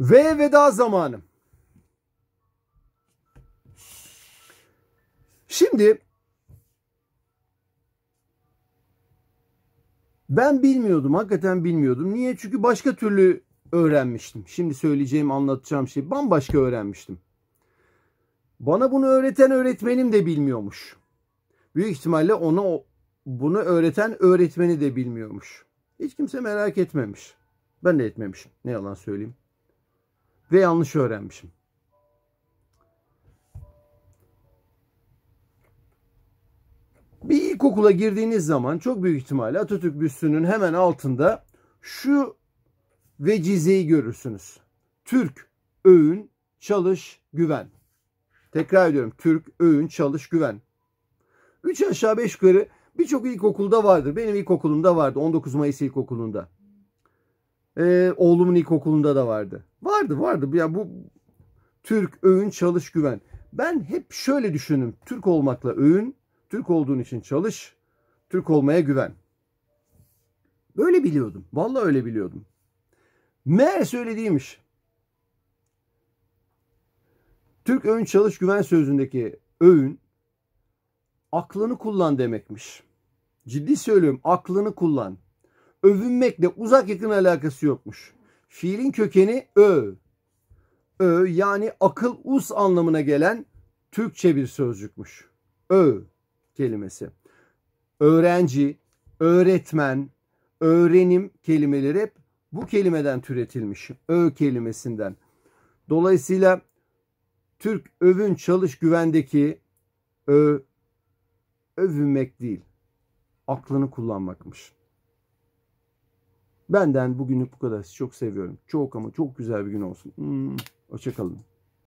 Ve veda zamanım. Şimdi ben bilmiyordum. Hakikaten bilmiyordum. Niye? Çünkü başka türlü öğrenmiştim. Şimdi söyleyeceğim, anlatacağım şey bambaşka öğrenmiştim. Bana bunu öğreten öğretmenim de bilmiyormuş. Büyük ihtimalle ona bunu öğreten öğretmeni de bilmiyormuş. Hiç kimse merak etmemiş. Ben de etmemişim. Ne yalan söyleyeyim ve yanlış öğrenmişim. Bir ilkokula girdiğiniz zaman çok büyük ihtimalle Atatürk büstünün hemen altında şu vecizeyi görürsünüz. Türk, öğün, çalış, güven. Tekrar ediyorum. Türk, öğün, çalış, güven. Üç aşağı beş yukarı birçok ilkokulda vardır. Benim ilkokulumda vardı. 19 Mayıs ilkokulunda. Ee, oğlumun ilkokulunda da vardı. Vardı vardı. Ya bu Türk, övün, çalış, güven. Ben hep şöyle düşündüm. Türk olmakla övün, Türk olduğun için çalış, Türk olmaya güven. Böyle biliyordum. Vallahi öyle biliyordum. Meğerse öyle Türk övün çalış güven sözündeki övün aklını kullan demekmiş. Ciddi söylüyorum aklını kullan övünmekle uzak yakın alakası yokmuş. Fiilin kökeni ö. Ö yani akıl us anlamına gelen Türkçe bir sözcükmüş. Ö kelimesi. Öğrenci, öğretmen, öğrenim kelimeleri hep bu kelimeden türetilmiş. Ö kelimesinden. Dolayısıyla Türk övün çalış güvendeki ö övünmek değil aklını kullanmakmış. Benden bugünlük bu kadar. Sizi çok seviyorum. Çok ama çok güzel bir gün olsun. Hmm, Hoşçakalın.